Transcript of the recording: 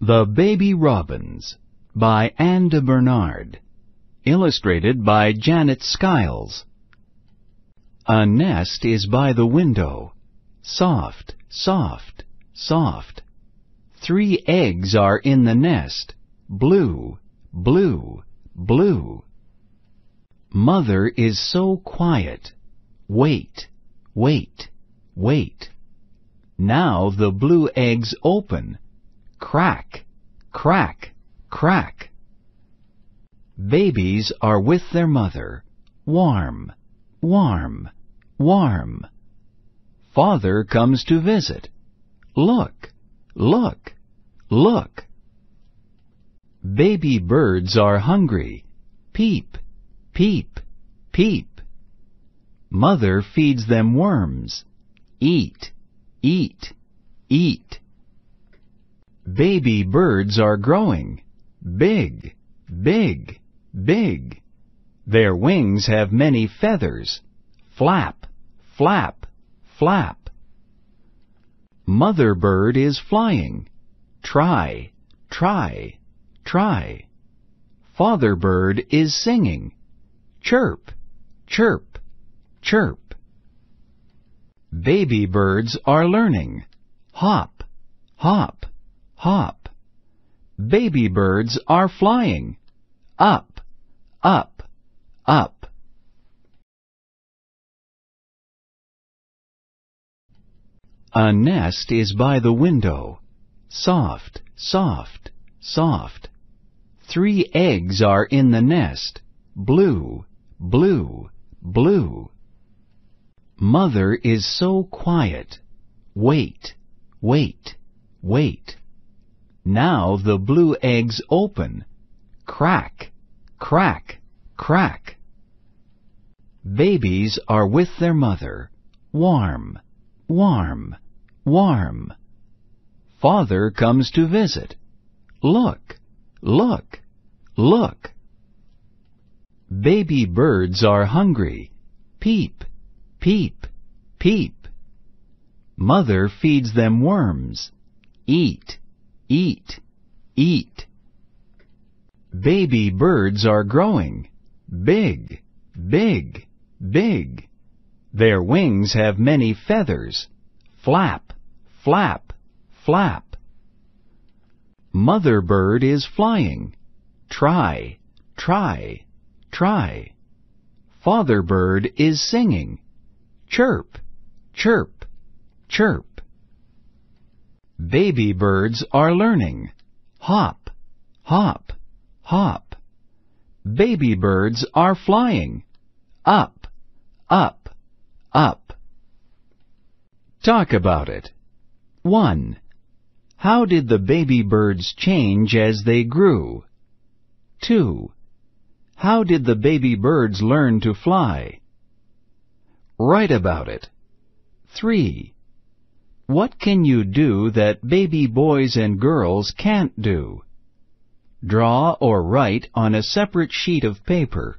The Baby Robins by Anne de Bernard. Illustrated by Janet Skiles. A nest is by the window. Soft, soft, soft. Three eggs are in the nest. Blue, blue, blue. Mother is so quiet. Wait, wait, wait. Now the blue eggs open. Crack, crack, crack. Babies are with their mother, warm, warm, warm. Father comes to visit. Look, look, look. Baby birds are hungry. Peep, peep, peep. Mother feeds them worms. Eat, eat, eat. Baby birds are growing. Big, big, big. Their wings have many feathers. Flap, flap, flap. Mother bird is flying. Try, try, try. Father bird is singing. Chirp, chirp, chirp. Baby birds are learning. Hop, hop hop. Baby birds are flying. Up, up, up. A nest is by the window. Soft, soft, soft. Three eggs are in the nest. Blue, blue, blue. Mother is so quiet. Wait, wait, wait. Now the blue eggs open. Crack, crack, crack. Babies are with their mother. Warm, warm, warm. Father comes to visit. Look, look, look. Baby birds are hungry. Peep, peep, peep. Mother feeds them worms. Eat, Eat, eat. Baby birds are growing. Big, big, big. Their wings have many feathers. Flap, flap, flap. Mother bird is flying. Try, try, try. Father bird is singing. Chirp, chirp, chirp baby birds are learning. Hop, hop, hop. Baby birds are flying. Up, up, up. Talk about it. 1. How did the baby birds change as they grew? 2. How did the baby birds learn to fly? Write about it. 3. What can you do that baby boys and girls can't do? Draw or write on a separate sheet of paper.